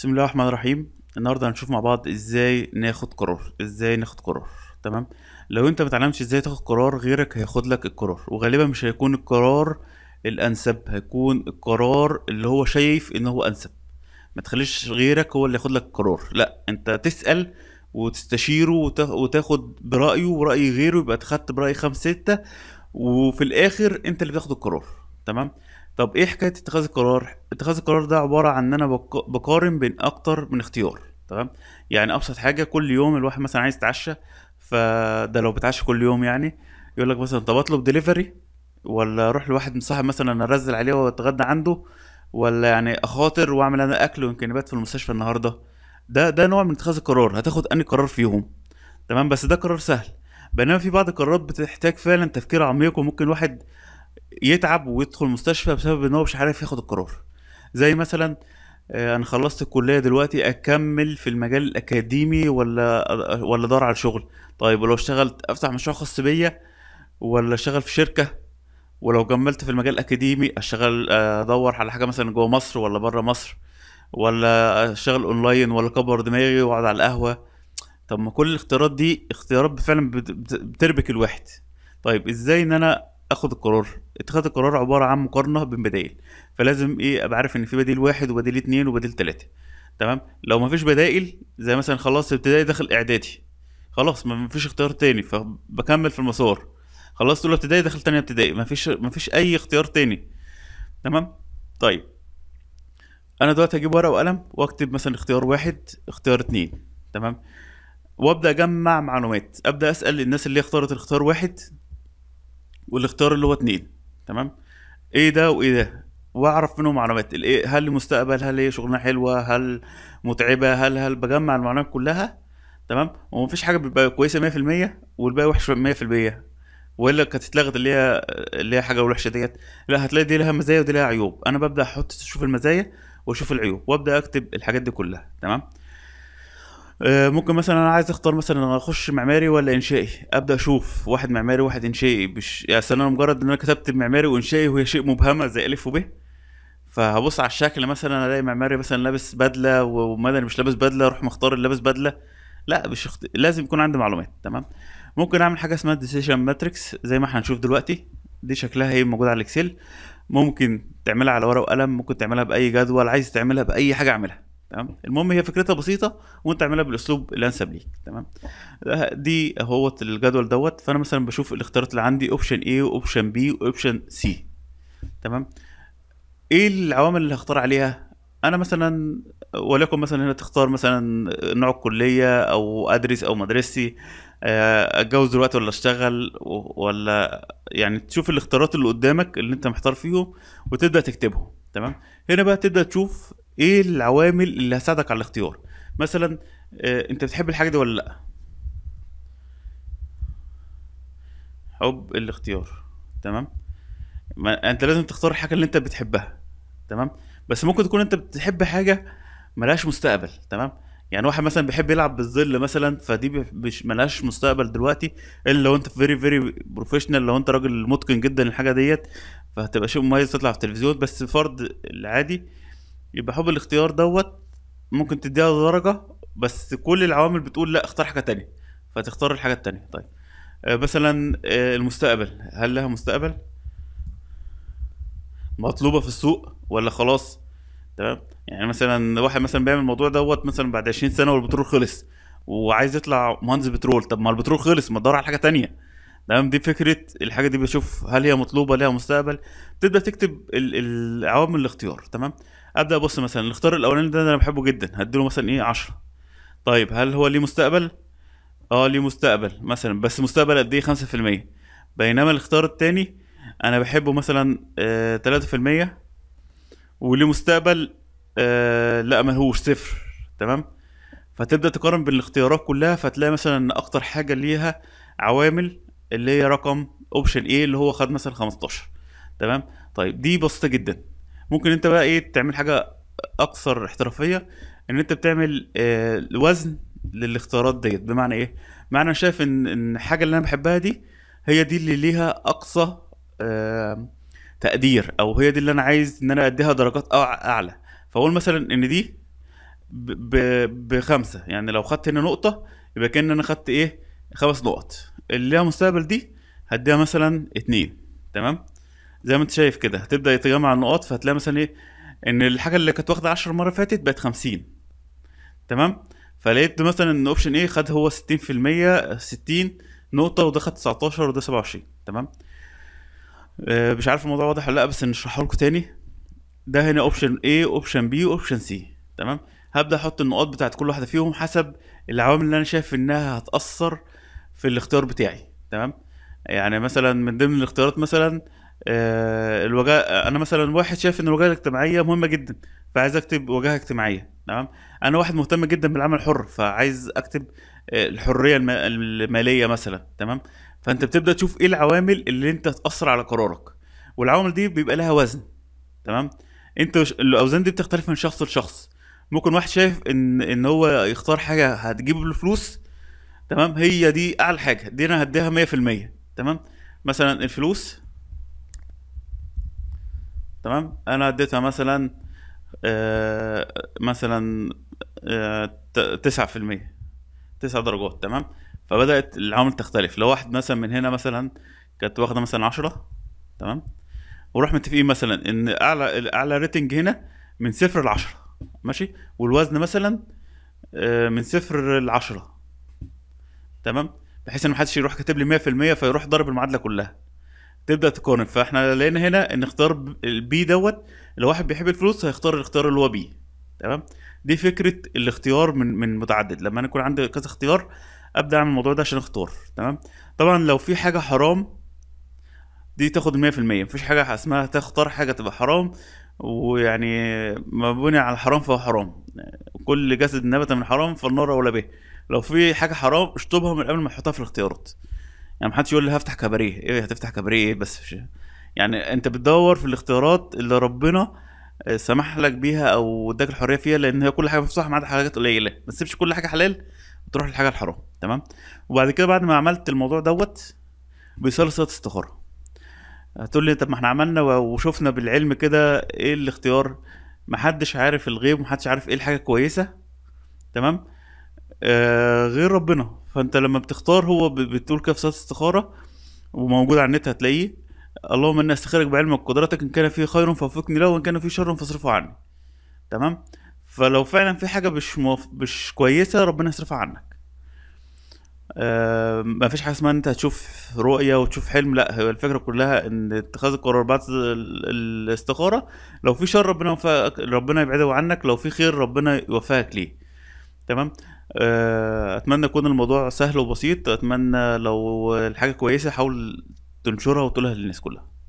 بسم الله الرحمن الرحيم النهارده هنشوف مع بعض ازاي ناخد قرار ازاي ناخد قرار تمام لو انت متعلمش ازاي تاخد قرار غيرك هياخد لك القرار وغالبا مش هيكون القرار الانسب هيكون القرار اللي هو شايف ان هو انسب ما تخليش غيرك هو اللي ياخد لك القرار لا انت تسال وتستشيره وتاخد برايه وراي غيره يبقى اتخدت براي خمسة ستة وفي الاخر انت اللي بتاخد القرار تمام طب ايه حكايه اتخاذ القرار اتخاذ القرار ده عباره عن ان انا بقارن بين اكتر من اختيار تمام يعني ابسط حاجه كل يوم الواحد مثلا عايز يتعشى فده لو بتعشى كل يوم يعني يقول لك مثلا طب اطلب دليفري ولا اروح لواحد من صاحب مثلا انزل عليه واتغدى عنده ولا يعني اخاطر واعمل انا اكل ويمكن ابات في المستشفى النهارده ده ده نوع من اتخاذ القرار هتاخد انهي قرار فيهم تمام بس ده قرار سهل بينما في بعض القرارات بتحتاج فعلا تفكير عميق وممكن واحد يتعب ويدخل المستشفى بسبب ان هو مش عارف ياخد القرار زي مثلا آه، انا خلصت الكليه دلوقتي اكمل في المجال الاكاديمي ولا ولا ادور على شغل طيب ولو اشتغلت افتح مشروع خاص بيا ولا اشتغل في شركه ولو كملت في المجال الاكاديمي اشتغل آه، ادور على حاجه مثلا جوه مصر ولا بره مصر ولا اشتغل اونلاين ولا كبر دماغي واقعد على القهوه طب ما كل الاختيارات دي اختيارات فعلا بتربك الواحد طيب ازاي ان انا اخد القرار اتخاذ القرار عباره عن مقارنه بين بدائل فلازم ايه ابقى عارف ان في بديل واحد وبديل اتنين وبديل تلاته تمام لو مفيش بدائل زي مثلا خلاص ابتدائي داخل اعدادي خلاص مفيش اختيار تاني فبكمل في المسار خلصت اولى ابتدائي داخل تانية ابتدائي مفيش مفيش اي اختيار تاني تمام طيب انا دلوقتي هجيب ورقه وقلم واكتب مثلا اختيار واحد اختيار اتنين تمام وابدا اجمع معلومات ابدا اسال الناس اللي اختارت الاختيار واحد والاختيار اللي هو اتنين تمام ايه ده وايه ده واعرف منهم معلومات الايه هل المستقبل هل هي شغلانه حلوه هل متعبه هل هل بجمع المعلومات كلها تمام ومفيش حاجه بتبقى كويسه 100% والباقي وحش 100% والا كانت اتلغت اللي هي اللي هي حاجه وحشه ديت لا هتلاقي دي لها مزايا ودي لها عيوب انا ببدا احط اشوف المزايا واشوف العيوب وابدا اكتب الحاجات دي كلها تمام آه، ممكن مثلا انا عايز اختار مثلا اخش معماري ولا انشائي ابدا اشوف واحد معماري وواحد انشائي مش يعني اصل انا مجرد ان انا كتبت معماري وانشائي وهي شيء مبهمه زي الف وب فهبص على الشكل مثلا الاقي معماري مثلا لابس بدله ومدني مش لابس بدله اروح مختار اللي لابس بدله لا مش اخت... لازم يكون عندي معلومات تمام ممكن اعمل حاجه اسمها ديسيشن ماتريكس زي ما احنا هنشوف دلوقتي دي شكلها هي إيه؟ موجوده على الاكسل ممكن تعملها على ورق وقلم ممكن تعملها باي جدول عايز تعملها باي حاجه اعملها تمام المهم هي فكرتها بسيطه وانت اعملها بالاسلوب الانسب ليك تمام دي هو الجدول دوت فانا مثلا بشوف الاختيارات اللي عندي اوبشن اي واوبشن بي واوبشن سي تمام ايه العوامل اللي هختار عليها انا مثلا وليكن مثلا هنا تختار مثلا نوع الكليه او ادرس او مدرستي آه، اتجوز دلوقتي ولا اشتغل ولا يعني تشوف الاختيارات اللي قدامك اللي انت محتار فيهم وتبدا تكتبهم تمام هنا بقى تبدا تشوف ايه العوامل اللي هتساعدك على الاختيار مثلا آه انت بتحب الحاجه دي ولا لا حب الاختيار تمام ما انت لازم تختار الحاجه اللي انت بتحبها تمام بس ممكن تكون انت بتحب حاجه ملهاش مستقبل تمام يعني واحد مثلا بيحب يلعب بالظل مثلا فدي مش ملهاش مستقبل دلوقتي الا لو انت فيري فيري بروفيشنال لو انت راجل متقن جدا الحاجه ديت فهتبقى شيء مميز تطلع في التلفزيون بس فرض العادي يبقى حب الاختيار دوت ممكن تديها درجة بس كل العوامل بتقول لا اختار حاجة تانية فتختار الحاجة التانية طيب آه، مثلا آه، المستقبل هل لها مستقبل مطلوبة في السوق ولا خلاص تمام يعني مثلا واحد مثلا بيعمل الموضوع دوت مثلا بعد 20 سنة والبترول خلص وعايز يطلع مهندس بترول طب ما البترول خلص ما تدور على حاجة تانية تمام دي فكره الحاجه دي بشوف هل هي مطلوبه لها مستقبل تبدا تكتب العوامل الاختيار تمام ابدا ابص مثلا الاختيار الاولاني ده انا بحبه جدا هديله مثلا ايه 10 طيب هل هو ليه مستقبل اه ليه مستقبل مثلا بس مستقبل قد ايه 5% بينما الاختيار التاني انا بحبه مثلا آه 3% وليه مستقبل آه لا هوش صفر تمام فتبدا تقارن بين الاختيارات كلها فتلاقي مثلا ان اكتر حاجه ليها عوامل اللي هي رقم اوبشن ايه اللي هو خد مثلا 15 تمام طيب دي بسيطه جدا ممكن انت بقى ايه تعمل حاجه اكثر احترافيه ان انت بتعمل الوزن آه، وزن للاختيارات ديت بمعنى ايه معنى انا شايف ان الحاجه اللي انا بحبها دي هي دي اللي ليها اقصى آه، تقدير او هي دي اللي انا عايز ان انا اديها درجات اعلى فاقول مثلا ان دي بخمسه يعني لو خدت هنا نقطه يبقى كان انا خدت ايه خمس نقط اللي مستقبل دي هديها مثلا اتنين تمام زي ما انت شايف كده هتبدا يتجمع النقاط فهتلاقي مثلا ايه ان الحاجه اللي كانت واخده 10 مره فاتت بقت 50 تمام فلقيت مثلا ان اوبشن ايه خد هو 60% 60 نقطه وده خد 19 وده 27 تمام آه، مش عارف الموضوع واضح ولا لا بس نشرحه لكم تاني ده هنا اوبشن A اوبشن B اوبشن C تمام هبدا احط النقاط بتاعت كل واحده فيهم حسب العوامل اللي انا شايف انها هتاثر في الاختيار بتاعي تمام يعني مثلا من ضمن الاختيارات مثلا آه الوجه انا مثلا واحد شايف ان الوجهه الاجتماعيه مهمه جدا فعايز اكتب وجهه اجتماعيه تمام انا واحد مهتم جدا بالعمل الحر فعايز اكتب آه، الحريه الماليه مثلا تمام فانت بتبدا تشوف ايه العوامل اللي انت هتاثر على قرارك والعوامل دي بيبقى لها وزن تمام انت الاوزان دي بتختلف من شخص لشخص ممكن واحد شايف ان ان هو يختار حاجه هتجيب له فلوس تمام هي دي اعلى حاجه دي انا هديها 100% تمام مثلا الفلوس تمام انا اديتها مثلا آه مثلا آه، تسعة في المية تسع درجات تمام فبدأت العوامل تختلف لو واحد مثلا من هنا مثلا كانت واخدة مثلا عشرة تمام وراح متفقين مثلا ان اعلى الاعلى ريتنج هنا من صفر لعشرة ماشي والوزن مثلا آه، من صفر لعشرة تمام بحيث ان محدش يروح كاتب لي 100% فيروح ضارب المعادله كلها تبدا تقارن فاحنا لقينا هنا ان اختيار البي دوت لو واحد بيحب الفلوس هيختار الاختيار اللي هو بي تمام دي فكره الاختيار من من متعدد لما انا يكون عندي كذا اختيار ابدا اعمل الموضوع ده عشان اختار تمام طبعا لو في حاجه حرام دي تاخد 100% مفيش حاجه اسمها تختار حاجه تبقى حرام ويعني مبني على الحرام فهو حرام كل جسد نبت من حرام فالنار اولى به لو في حاجه حرام اشطبها من قبل ما تحطها في الاختيارات يعني محدش يقول لي هفتح كباريه ايه هتفتح كباريه ايه بس مش يعني انت بتدور في الاختيارات اللي ربنا آه، سمح لك بيها او اداك الحريه فيها لان هي كل حاجه مفتوحه ما عدا حاجات قليله ما تسيبش كل حاجه حلال وتروح للحاجه الحرام تمام وبعد كده بعد ما عملت الموضوع دوت بيصلي صلاه استخاره هتقول لي طب ما احنا عملنا وشفنا بالعلم كده ايه الاختيار محدش عارف الغيب ومحدش عارف ايه الحاجه الكويسه تمام آه، غير ربنا فانت لما بتختار هو بتقول كده في صلاه الاستخاره وموجود على النت هتلاقيه اللهم اني استخيرك بعلمك وقدرتك ان كان فيه خير فوفقني له وان كان فيه شر فاصرفه عني تمام فلو فعلا في حاجه مش موف... مش كويسه ربنا يصرفها عنك آه ما فيش حاجه اسمها انت هتشوف رؤيه وتشوف حلم لا هي الفكره كلها ان اتخاذ القرار بعد الاستخاره لو في شر ربنا ربنا يبعده عنك لو في خير ربنا يوفقك ليه تمام آه، اتمنى يكون الموضوع سهل وبسيط اتمنى لو الحاجه كويسه حاول تنشرها وتقولها للناس كلها